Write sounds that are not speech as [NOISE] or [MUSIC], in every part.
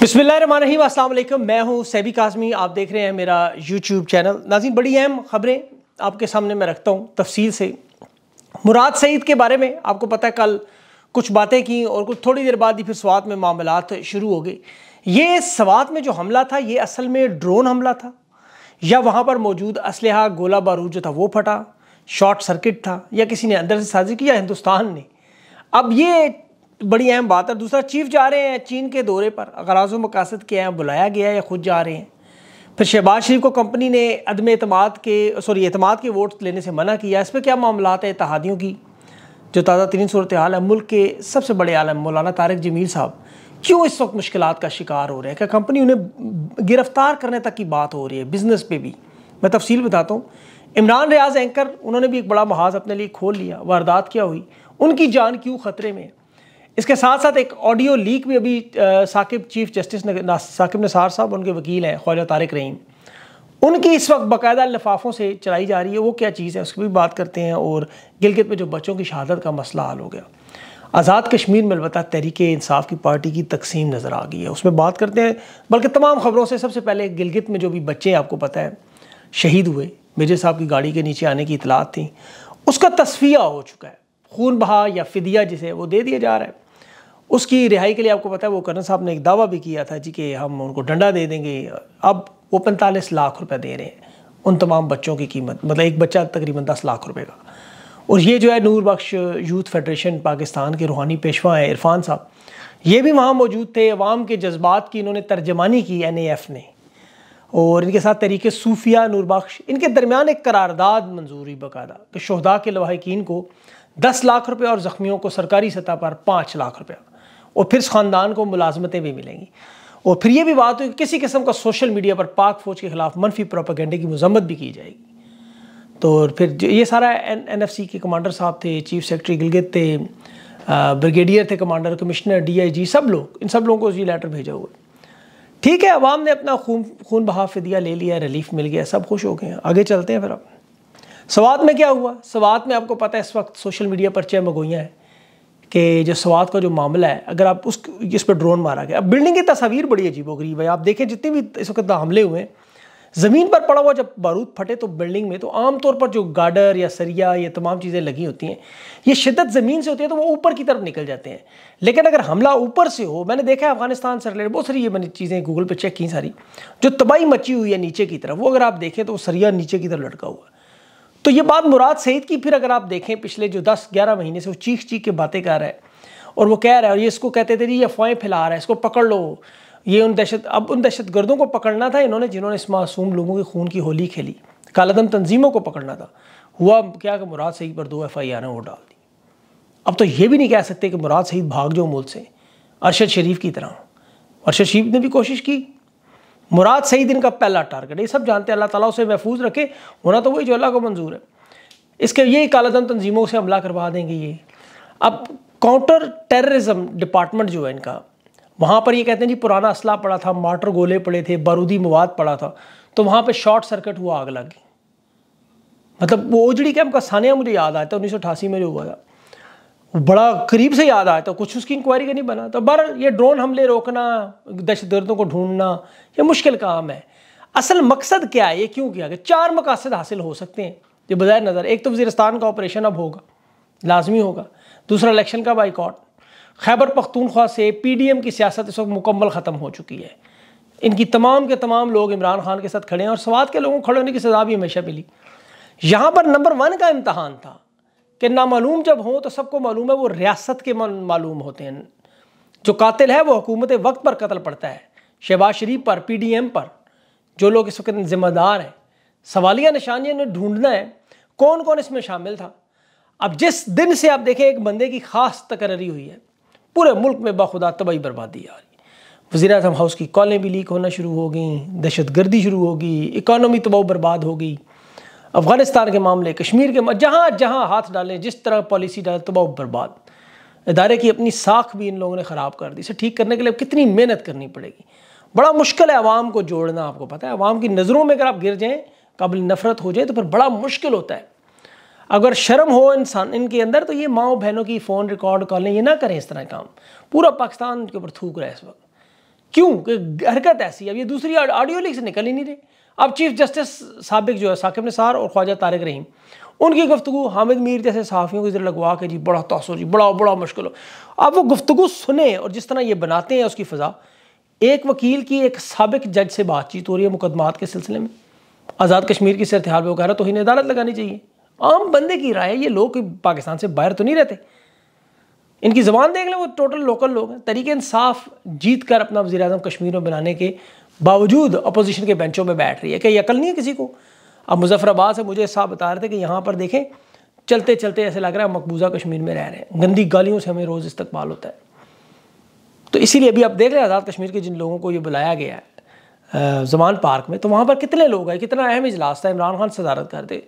बिसमीम अल्लाम मैं हूँ सैबी काजमी आप देख रहे हैं मेरा यूट्यूब चैनल नाजीन बड़ी अहम खबरें आपके सामने मैं रखता हूँ तफसील से मुराद सईद के बारे में आपको पता है कल कुछ बातें की और कुछ थोड़ी देर बाद ही फिर स्वात में मामला शुरू हो गए ये स्वात में जो हमला था ये असल में ड्रोन हमला था या वहाँ पर मौजूद असलहा गोला बारूद जो था वो फटा शॉर्ट सर्किट था या किसी ने अंदर से साजिश किया हिंदुस्तान ने अब ये बड़ी अहम बात है दूसरा चीफ जा रहे हैं चीन के दौरे पर गराज मकासद के अहम बुलाया गया है या खुद जा रहे हैं फिर शहबाज शरीफ को कंपनी ने अदम अतमाद के सॉरी अतमाद के वोट लेने से मना किया इस पर क्या मामला है इतिहादियों की जो ताज़ा तरीन सूरत हाल है मुल्क के सबसे बड़े आलम मौलाना तारक जमील साहब क्यों इस वक्त मुश्किल का शिकार हो रहे हैं क्या कंपनी उन्हें गिरफ़्तार करने तक की बात हो रही है बिज़नेस पे भी मैं तफसील बताता हूँ इमरान रियाज एंकर उन्होंने भी एक बड़ा महाज अपने लिए खोल लिया वारदात क्या हुई उनकी जान क्यों ख़तरे में इसके साथ साथ एक ऑडियो लीक भी अभी साकिब चीफ जस्टिस साकिब निसार साहब उनके वकील हैं ख्वाजा तारिक रहीम उनकी इस वक्त बाकायदा लिफाफों से चलाई जा रही है वो क्या चीज़ है उसकी भी बात करते हैं और गिलगित में जो बच्चों की शहादत का मसला हल हो गया आज़ाद कश्मीर में अलबत् तहरीक इंसाफ की पार्टी की तकसीम नज़र आ गई है उसमें बात करते हैं बल्कि तमाम ख़बरों से सबसे पहले गिलगित में जो भी बच्चे आपको पता है शहीद हुए मेजर साहब की गाड़ी के नीचे आने की इतलात थी उसका तस्फिया हो चुका है खून बहा या फिदिया जिसे वो दे दिया जा रहा है उसकी रिहाई के लिए आपको पता है वो करण साहब ने एक दावा भी किया था जी कि हम उनको डंडा दे देंगे अब वो पैंतालीस लाख रुपए दे रहे हैं उन तमाम बच्चों की कीमत मतलब एक बच्चा तकरीबन दस लाख रुपए का और ये जो है नूर बख्श यूथ फेडरेशन पाकिस्तान के रूहानी पेशवा हैं इरफान साहब ये भी वहाँ मौजूद थे अवाम के जज्बात की इन्होंने तर्जमानी की एन ने और इनके साथ तरीके सूफिया नूर इनके दरमियान एक करारदाद मंजूरी बकायदा कि तो शहदा के लवाकिन को दस लाख रुपए और ज़ख्मियों को सरकारी सतह पर पाँच लाख रुपया और फिर इस ख़ानदान को मुलाजमतें भी मिलेंगी और फिर ये भी बात हुई कि किसी किस्म का सोशल मीडिया पर पाक फ़ौज के ख़िलाफ़ मनफी प्रोपागेंडे की मजम्मत भी की जाएगी तो फिर ये सारा एन एन एफ सी के कमांडर साहब थे चीफ सेक्रेटरी गिलगित थे ब्रिगेडियर थे commander commissioner D I G सब लोग इन सब लोगों को ये लेटर भेजा हुआ ठीक है अवाम ने अपना खून खून बहा फिदिया ले लिया रिलीफ मिल गया सब खुश हो गए आगे चलते हैं फिर आप सवात में क्या हुआ सवात में आपको पता है इस वक्त सोशल मीडिया पर चय मगोइयाँ हैं कि जो सवात का जो मामला है अगर आप उस इस पर ड्रोन मारा गया अब बिल्डिंग की तस्वीर बड़ी अजीब गरीब है आप देखें जितने भी इस वक्त हमले हुए हैं ज़मीन पर पड़ा हुआ जब बारूद फटे तो बिल्डिंग में तो आमतौर पर जो गार्डर या सरिया ये तमाम चीज़ें लगी होती हैं ये शिदत ज़मीन से होती है तो वो ऊपर की तरफ निकल जाते हैं लेकिन अगर हमला ऊपर से हो मैंने देखा है अफगानिस्तान से रिलेटेड बहुत सारी ये मैंने चीज़ें गूगल पर चेक की सारी जो तबाही मची हुई है नीचे की तरफ वो अगर आप देखें तो सरिया नीचे की तरफ लटका हुआ है तो ये बात मुराद सईद की फिर अगर आप देखें पिछले जो 10-11 महीने से वो चीख चीख के बातें कर रहा है और वो कह रहा है और ये इसको कहते थे ये अफवाहें फैला रहा है इसको पकड़ लो ये उन दहशत अब उन दहशत गर्दों को पकड़ना था इन्होंने जिन्होंने इस मासूम लोगों के खून की होली खेली कालादम तंजीमों को पकड़ना था हुआ क्या कि मुराद सईद पर दो एफ आई आर वो डाल दी अब तो ये भी नहीं कह सकते कि मुराद सईद भाग जो मुल्क से अरशद शरीफ की तरह अरशद शरीफ ने भी कोशिश की मुराद सही दिन का पहला टारगेट ये सब जानते हैं अल्लाह ताला उसे महफूज रखे होना तो वही जो अल्लाह को मंजूर है इसके ये कालाधन तंजीमों से हमला करवा देंगे ये अब काउंटर टेररिज्म डिपार्टमेंट जो है इनका वहाँ पर ये कहते हैं जी पुराना असला पड़ा था मार्टर गोले पड़े थे बारूदी मवाद पड़ा था तो वहाँ पर शॉर्ट सर्किट हुआ आग लगी मतलब वो ओजड़ी कैम्प का सानिया मुझे याद आया था उन्नीस में जो हुआ था बड़ा करीब से याद आया था कुछ उसकी इंक्वायरी का नहीं बना तो बहर ये ड्रोन हमले रोकना दहशतगर्दों को ढूंढना ये मुश्किल काम है असल मकसद क्या है ये क्यों किया गया चार मकासद हासिल हो सकते हैं ये बज़ाहिर नज़र एक तो वजीरस्तान का ऑपरेशन अब होगा लाजमी होगा दूसरा इलेक्शन का बाईकॉट खैबर पख्तूनख्वा से पी डी एम की सियासत इस वक्त मुकम्मल ख़त्म हो चुकी है इनकी तमाम के तमाम लोग इमरान खान के साथ खड़े हैं और स्वाद के लोगों को खड़े होने की सज़ा भी हमेशा मिली यहाँ पर नंबर वन का इम्तहान था कि नामालूम जब हों तो सबको मालूम है वो रियासत के मालूम होते हैं जो कातिल है वो हुकूमत वक्त पर कत्ल पड़ता है शहबाज शरीफ पर पी डी एम पर जो लोग इस वक्त ज़िम्मेदार हैं सवालिया निशानियाँ ने ढूंढना है कौन कौन इसमें शामिल था अब जिस दिन से आप देखें एक बंदे की खास तकररी हुई है पूरे मुल्क में बाखुदा तबाही बर्बादी आ रही वजी अजम हाउस की कॉलें भी लीक होना शुरू हो गई दहशत गर्दी शुरू होगी इकानमी तबाह बर्बाद हो गई अफ़गानिस्तान के मामले कश्मीर के जहाँ जहाँ हाथ डालें जिस तरह पॉलिसी डालें तबाह तो बर्बाद इदारे की अपनी साख भी इन लोगों ने ख़राब कर दी इसे ठीक करने के लिए कितनी मेहनत करनी पड़ेगी बड़ा मुश्किल है आवाम को जोड़ना आपको पता है आवाम की नज़रों में अगर आप गिर जाएँ काबिल नफरत हो जाए तो फिर बड़ा मुश्किल होता है अगर शर्म हो इंसान इनके अंदर तो ये माओ बहनों की फ़ोन रिकॉर्ड कॉलें ये ना करें इस तरह काम पूरा पाकिस्तान के ऊपर थूक रहा है इस वक्त क्यों हरकत ऐसी अब ये दूसरी ऑडियो लिख से निकल ही नहीं रही अब चीफ जस्टिस सबक जो है साकिब निसार और ख्वाजा तारक रहीम उनकी गुफ्तु हामिद मीर जैसे सहाफ़ियों की जर लगवा के जी बड़ा तोसर जी बड़ा बड़ा मुश्किल हो अब वो गुफ्तु सुने और जिस तरह ये बनाते हैं उसकी फ़ज़ा एक वकील की एक सबक जज से बातचीत हो रही है मुकदमात के सिलसिले में आज़ाद कश्मीर की सरत हाल वगैरह तो इन्हें अदालत लगानी चाहिए आम बंदे की राय ये लोग पाकिस्तान से बाहर तो नहीं रहते इनकी ज़बान देख लें वो टोटल लोकल लोग हैं तरीके इंसाफ जीत कर अपना वजी अजम कश्मीर में बनाने के बावजूद अपोजिशन के बेंचों में बैठ रही है क्या अकल नहीं है किसी को अब मुजफ्फराबाद से मुझे साहब बता रहे थे कि यहाँ पर देखें चलते चलते ऐसे लग रहा है मकबूजा कश्मीर में रह रहे हैं गंदी गालियों से हमें रोज़ इस्तेमाल होता है तो इसीलिए अभी आप देख रहे हैं आज़ाद कश्मीर के जिन लोगों को ये बुलाया गया है जमान पार्क में तो वहाँ पर कितने लोग आए कितना अहम इजलास था इमरान खान सदारत करते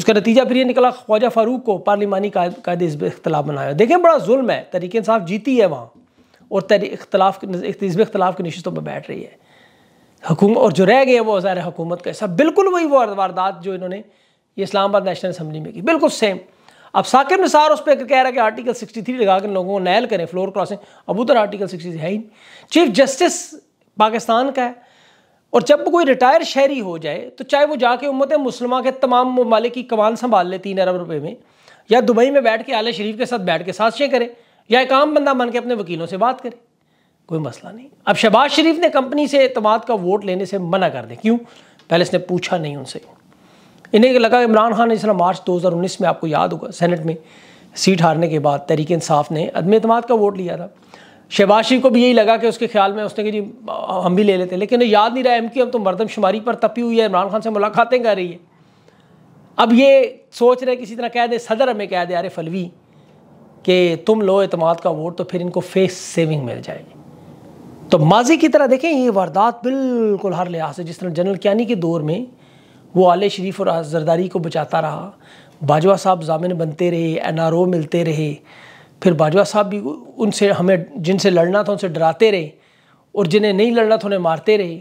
उसका नतीजा फिर ये निकला ख्वाजा फारूक को पार्लिमानी कायदे इसब इख्तलाफ बनाया देखें बड़ा जुल्म है तरीके साहब जीती है वहाँ और इख्तलाफ इसब इख्तलाफ की नशस्तों पर बैठ रही है हुकूम और जो रह गए वो ज़ाहिर हुकूमत का हिस्सा बिल्कुल वही वो वारदात जो इन्होंने ये इस्लामाबाद नेशनल असम्बली में की बिल्कुल सेम अब साकिब निसार उस पर कह रहा है कि आर्टिकल 63 लगा कर लोगों को नैल करें फ्लोर क्रॉसिंग अब उधर आर्टिकल 63 है ही नहीं चीफ जस्टिस पाकिस्तान का है और जब कोई रिटायर शहरी हो जाए तो चाहे वो जाके उम्मत मुसलमा के तमाम ममालिक की कमान संभाल ले तीन अरब रुपये में या दुबई में बैठ के आल शरीफ के साथ बैठ के साजशें करें या एक आम बंदा मान के अपने वकीलों से बात करें कोई मसला नहीं अब शहबाज शरीफ ने कंपनी से अतमाद का वोट लेने से मना कर दिया क्यों पहले इसने पूछा नहीं उनसे इन्हें लगा इमरान खान ने दो मार्च 2019 में आपको याद होगा सेनेट में सीट हारने के बाद तहरीक इंसाफ ने अदम अतमाद का वोट लिया था शहबाज शरीफ को भी यही लगा कि उसके ख्याल में उसने कि जी हम भी ले लेते लेकिन याद नहीं रहा एम क्यू अब तो मरदमशुमारी पर तपी हुई है इमरान खान से मुलाकातें कर रही है अब ये सोच रहे किसी तरह कह दे सदर हमें कह दे अरे फलवी कि तुम लो अतमाद का वोट तो फिर इनको फेस सेविंग मिल जाएगी तो माजी की तरह देखें ये वारदात बिल्कुल हर लिहाज से जिस तरह जनरल क्यानी के दौर में वो आले शरीफ और जरदारी को बचाता रहा बाजवा साहब जामिन बनते रहे एन आर ओ मिलते रहे फिर बाजवा साहब भी उनसे हमें जिनसे लड़ना था उनसे डराते रहे और जिन्हें नहीं लड़ना था उन्हें मारते रहे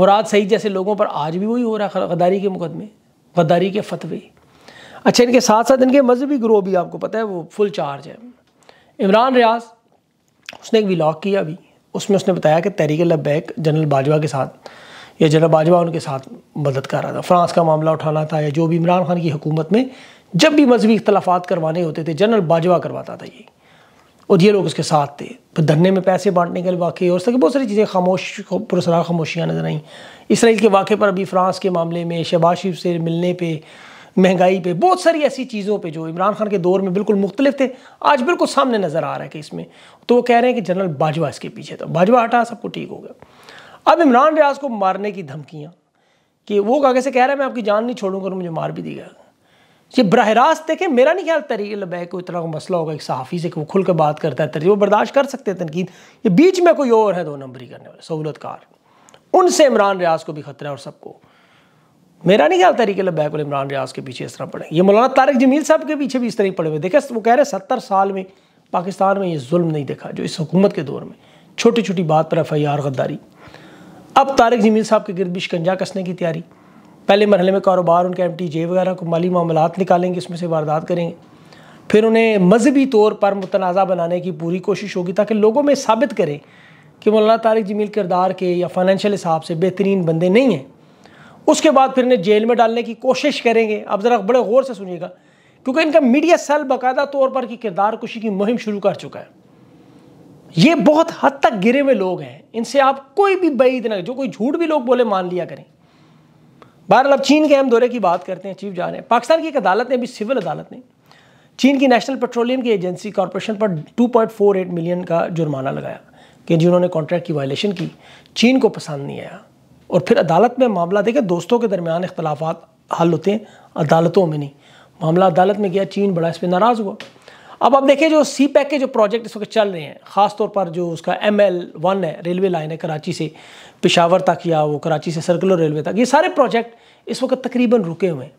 मुराद सईद जैसे लोगों पर आज भी वही हो रहा है गद्दारी के मुकदमे गद्दारी के फतवे अच्छा इनके साथ साथ इनके मजहबी ग्रोह भी आपको पता है वो फुल चार्ज है इमरान रियाज उसने एक व्लॉग किया अभी उसमें उसने बताया कि तहरीक लबैक जनरल बाजवा के साथ या जनरल बाजवा उनके साथ मदद कर रहा था फ्रांस का मामला उठाना था या जो भी इमरान खान की हुकूमत में जब भी मजहबी इख्तलाफात करवाने होते थे जनरल बाजवा करवाता था ये और ये लोग उसके साथ थे फिर धरने में पैसे बांटने के लिए वाकई और सके बहुत सारी चीज़ें खामोश पुरसरार खामोशियाँ नजर आईं इसराइल के वाक़े पर अभी फ्रांस के मामले में शहबाज शरीफ से मिलने पर महंगाई पे बहुत सारी ऐसी चीज़ों पे जो इमरान खान के दौर में बिल्कुल मुख्तलिफ थे आज बिल्कुल सामने नज़र आ रहा है कि इसमें तो वो कह रहे हैं कि जनरल बाजवा इसके पीछे था बाजवा हटा सबको ठीक हो गया अब इमरान रियाज को मारने की धमकियाँ कि वो आगे से कह रहा है मैं आपकी जान नहीं छोड़ूंगा मुझे मार भी दी ये बरह रास्त देखें मेरा नहीं ख्याल तहरीर लबैक को इतना मसला होगा एक सहाफ़ी से वो खुल कर बात करता है तरीके वो बर्दाश्त कर सकते हैं तनकीद ये बीच में कोई और है दो नंबरी करने वाले सहूलतकार उनसे इमरान रियाज को भी खतरा है और सबको मेरा नहीं ख्याल तरीके बैकुल इमरान रियाज के पीछे इस तरह पड़े ये मौलाना तारक जमील साहब के पीछे भी इस तरह पड़े हुए देखे वो कह रहे हैं सत्तर साल में पाकिस्तान में ये जुल्म नहीं देखा जो इस हुकूमत के दौर में छोटी छोटी बात पर एफ आई आर गद्दारी अब तारक जमील साहब के गिरद बिशकंजा शिकंजा कसने की तैयारी पहले मरहले में कारोबार उनके एम टी जे वगैरह को माली मामला निकालेंगे इसमें से वारदात करेंगे फिर उन्हें मजहबी तौर पर मुतनाज़ा बनाने की पूरी कोशिश होगी ताकि लोगों में साबित करें कि मौलाना तारक जमील किरदार के या फाइनेंशियल हिसाब से बेहतरीन बंदे नहीं हैं उसके बाद फिर इन्हें जेल में डालने की कोशिश करेंगे आप ज़रा बड़े गौर से सुनिएगा क्योंकि इनका मीडिया सेल बाकायदा तौर पर की किरदार कुशी की मुहिम शुरू कर चुका है ये बहुत हद तक गिरे हुए लोग हैं इनसे आप कोई भी बईद ना जो कोई झूठ भी लोग बोले मान लिया करें बहरहाल अब चीन के अहम दौरे की बात करते हैं चीफ जा रहे हैं पाकिस्तान की एक अदालत ने अभी सिविल अदालत ने चीन की नेशनल पेट्रोलियम की एजेंसी कॉरपोरेशन पर 2.48 मिलियन का जुर्माना लगाया कि जिन्होंने कॉन्ट्रैक्ट की वायलेशन की चीन को पसंद नहीं आया और फिर अदालत में मामला देखें दोस्तों के दरमियान अख्तिलाफ़ हल होते हैं अदालतों में नहीं मामला अदालत में गया चीन बड़ा इस पर नाराज़ हुआ अब आप देखिए जो सी पैक के जो प्रोजेक्ट इस वक्त चल रहे हैं ख़ास तौर पर जो उसका एम एल वन है रेलवे लाइन है कराची से पिशावर तक या वो कराची से सर्कुलर रेलवे तक ये सारे प्रोजेक्ट इस वक्त तकरीबन रुके हुए हैं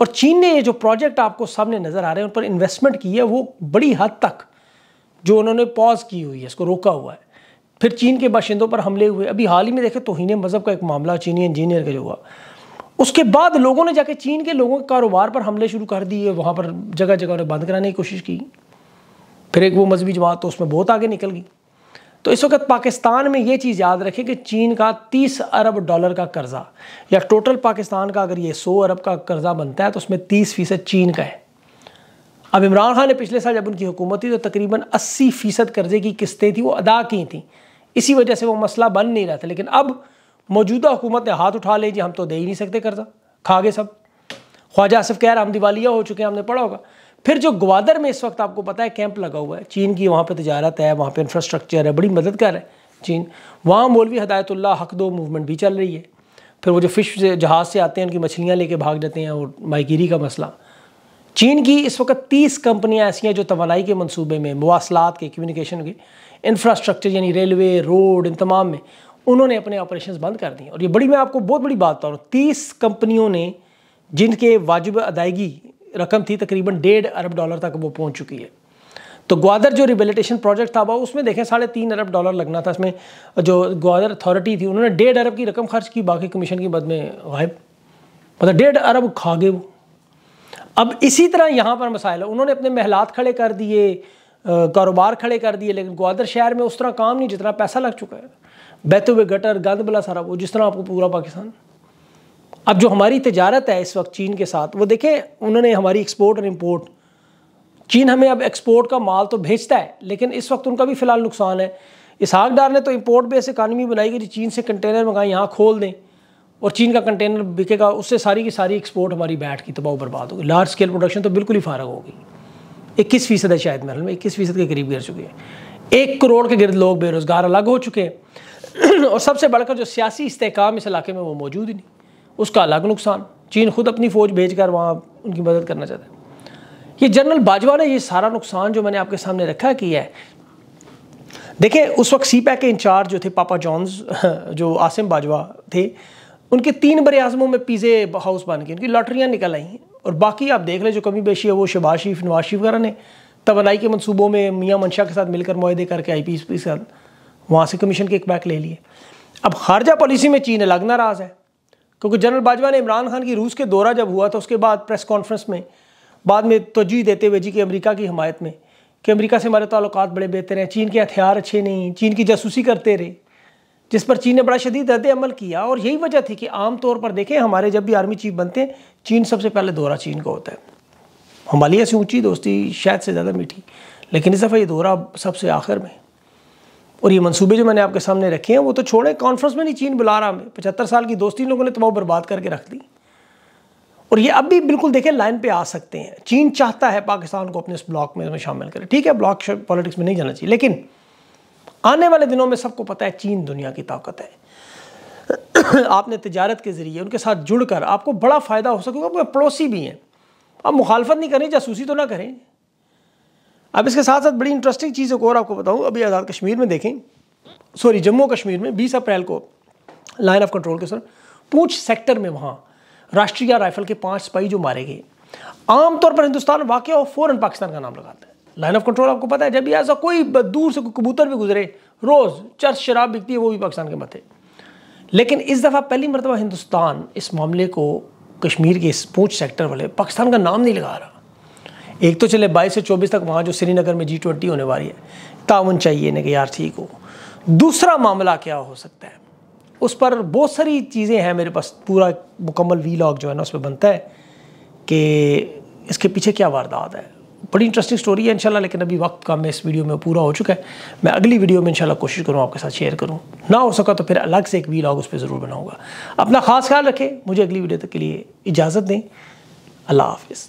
और चीन ने ये जो प्रोजेक्ट आपको सामने नज़र आ रहे हैं उन पर इन्वेस्टमेंट की है वो बड़ी हद तक जो उन्होंने पॉज की हुई है इसको रोका हुआ है फिर चीन के बाशिंदों पर हमले हुए अभी हाल ही में देखें तोहन मज़हब का एक मामला चीनी इंजीनियर का जो हुआ उसके बाद लोगों ने जाके चीन के लोगों के कारोबार पर हमले शुरू कर दिए वहाँ पर जगह जगह उन्हें बंद कराने की कोशिश की फिर एक वो मजहबी जमात तो उसमें बहुत आगे निकल गई तो इस वक्त पाकिस्तान में ये चीज़ याद रखें कि चीन का 30 अरब डॉलर का कर्ज़ा या टोटल पाकिस्तान का अगर ये 100 अरब का कर्ज़ा बनता है तो उसमें 30 फीसद चीन का है अब इमरान खान ने पिछले साल जब उनकी हुकूमत थी तो तकरीबन अस्सी फ़ीसद कर्जे की किस्तें थी वो अदा की थी इसी वजह से वो मसला बन नहीं रहा था लेकिन अब मौजूदा हुकूमत ने हाथ उठा ले जी हम तो दे ही नहीं सकते कर्जा खा गए सब ख्वाजा आसफ कह रहा हम दिवालिया हो चुके हैं हमने पढ़ा होगा फिर जो ग्वादर में इस वक्त आपको पता है कैंप लगा हुआ है चीन की वहाँ पर तजारत है वहाँ पर इंफ्रास्ट्रक्चर है बड़ी मदद कर रहे हैं चीन वहाँ मौलवी हदायतुल्ला हक दो मूवमेंट भी चल रही है फिर वो जो फिश जहाज़ से आते हैं उनकी मछलियाँ लेके भाग जाते हैं और माइगिरी का मसला चीन की इस वक्त तीस कंपनियाँ ऐसी हैं जो तोानाई के मनसूबे में मवासलात के कम्युनिकेशन के इंफ्रास्ट्रक्चर यानी रेलवे रोड इन तमाम में उन्होंने अपने ऑपरेशन बंद कर दिए और ये बड़ी मैं आपको बहुत बड़ी बात बता रहा हूँ तीस कंपनियों ने जिनके वाजिब अदायगी रकम थी तकरीबन डेढ़ अरब डॉलर तक वो पहुँच चुकी है तो ग्वादर जो रिबेलिटेशन प्रोजेक्ट था वह उसमें देखें साढ़े तीन अरब डॉलर लगना था इसमें जो ग्वादर अथॉरिटी थी उन्होंने डेढ़ अरब की रकम खर्च की बाकी कमीशन की मद में गायब मतलब डेढ़ अरब खा गए वो अब इसी तरह यहाँ पर मसाइल है उन्होंने अपने महलात खड़े कर दिए कारोबार खड़े कर दिए लेकिन ग्वादर शहर में उस तरह काम नहीं जितना पैसा लग चुका है बहते हुए गटर गंद बला सारा वो जिस तरह आपको पूरा पाकिस्तान अब जो हमारी तजारत है इस वक्त चीन के साथ वो देखें उन्होंने हमारी एक्सपोर्ट और इम्पोर्ट चीन हमें अब एक्सपोर्ट का माल तो भेजता है लेकिन इस वक्त उनका भी फ़िलहाल नुकसान है इसहाक डार ने तो इम्पोर्ट बेस इकानमी बनाई कि चीन से कंटेनर मंगाए यहाँ खोल दें और चीन का कंटेनर बिकेगा उससे सारी की सारी एक्सपोर्ट हमारी बैठ की तबाह बर्बाद होगी लार्ज स्केल प्रोडक्शन तो बिल्कुल ही फारग होगी इक्कीस फीसद है शायद मेरे में इक्कीस फीसद के करीब गिर चुके हैं एक करोड़ के गिरद लोग बेरोज़गार अलग हो चुके हैं [CLEARS THROAT] और सबसे बढ़कर जो सियासी इस्तेकाम इस इलाके में वो मौजूद ही नहीं उसका अलग नुकसान चीन खुद अपनी फ़ौज भेज कर वहाँ उनकी मदद करना चाहता है ये जनरल बाजवा ने ये सारा नुकसान जो मैंने आपके सामने रखा किया है देखिए उस वक्त सी पैक के इंचार्ज जो थे पापा जॉन्स [LAUGHS] जो आसिम बाजवा थे उनके तीन बड़े आज़मों में पीज़े हाउस बन के उनकी लॉटरियाँ निकल आई हैं और बाकी आप देख लें जो कमी बेशी है वो शबाज शरीफ नवाज शरीफ वगैरह ने तोानाई के मनसूबों में मियाँ मनशा के साथ मिलकर माहदे करके आई पी एस के साथ वहाँ से कमीशन के एक बैक ले लिए अब खारजा पॉलिसी में चीन अलग नाराज़ है क्योंकि जनरल बाजवा ने इमरान खान की रूस के दौरा जब हुआ था तो उसके बाद प्रेस कॉन्फ्रेंस में बाद में तोजी देते हुए जी कि अमरीका की हमायत में कि अमरीका से हमारे ताल्लुक बड़े बेहतर हैं चीन के हथियार अच्छे नहीं चीन की जासूसी करते रहे जिस पर चीन ने बड़ा शदीद रद्द अमल किया और यही वजह थी कि आम तौर पर देखें हमारे जब भी आर्मी चीफ बनते हैं चीन सबसे पहले दौरा चीन का होता है हमालिया से ऊँची दोस्ती शायद से ज़्यादा मीठी लेकिन इस दफ़ा ये दौरा सबसे आखिर में और ये मंसूबे जो मैंने आपके सामने रखे हैं वो तो छोड़े कॉन्फ्रेंस में नहीं चीन बुला रहा हमें पचहत्तर साल की दोस्ती इन लोगों ने तबाह बर्बाद करके रख दी और ये अब भी बिल्कुल देखें लाइन पे आ सकते हैं चीन चाहता है पाकिस्तान को अपने इस ब्लॉक में शामिल करें ठीक है ब्लॉक पॉलिटिक्स में नहीं जाना चाहिए लेकिन आने वाले दिनों में सबको पता है चीन दुनिया की ताकत है [CLEARS THROAT] आपने तजारत के ज़रिए उनके साथ जुड़कर आपको बड़ा फ़ायदा हो सकेगा क्योंकि पड़ोसी भी हैं अब मुखालफत नहीं करें जासूसी तो ना करें अब इसके साथ साथ बड़ी इंटरेस्टिंग चीज़ एक और आपको बताऊं अभी आज़ाद कश्मीर में देखें सॉरी जम्मू कश्मीर में बीस अप्रैल को लाइन ऑफ कंट्रोल के सर पूछ सेक्टर में वहाँ राष्ट्रीय राइफल के पाँच सिपाही जो मारे गए आमतौर पर हिंदुस्तान वाकई और फ़ौरन पाकिस्तान का नाम लगाता है लाइन ऑफ कंट्रोल आपको पता है जब भी ऐसा कोई दूर से कोई कबूतर भी गुजरे रोज़ चर्च शराब बिकती है वो भी पाकिस्तान के मथे लेकिन इस दफ़ा पहली मरतबा हिंदुस्तान इस मामले को कश्मीर के इस पूछ सेक्टर वाले पाकिस्तान का नाम नहीं लगा रहा एक तो चले बाईस से चौबीस तक वहाँ जो श्रीनगर में जी ट्वेंटी होने वाली है तावन चाहिए ना कि यार ठीक हो दूसरा मामला क्या हो सकता है उस पर बहुत सारी चीज़ें हैं मेरे पास पूरा मुकम्मल वी लॉक जो है ना उस पर बनता है कि इसके पीछे क्या वारदात है बड़ी इंटरेस्टिंग स्टोरी है इंशाल्लाह लेकिन अभी वक्त का मैं इस वीडियो में पूरा हो चुका है मैं अगली वीडियो में इंशाल्लाह कोशिश करूँ आपके साथ शेयर करूँ ना हो सका तो फिर अलग से एक वी लॉग उस पर ज़रूर बनाऊँगा अपना खास ख्याल रखें मुझे अगली वीडियो तक के लिए इजाज़त दें अल्लाह हाफिज़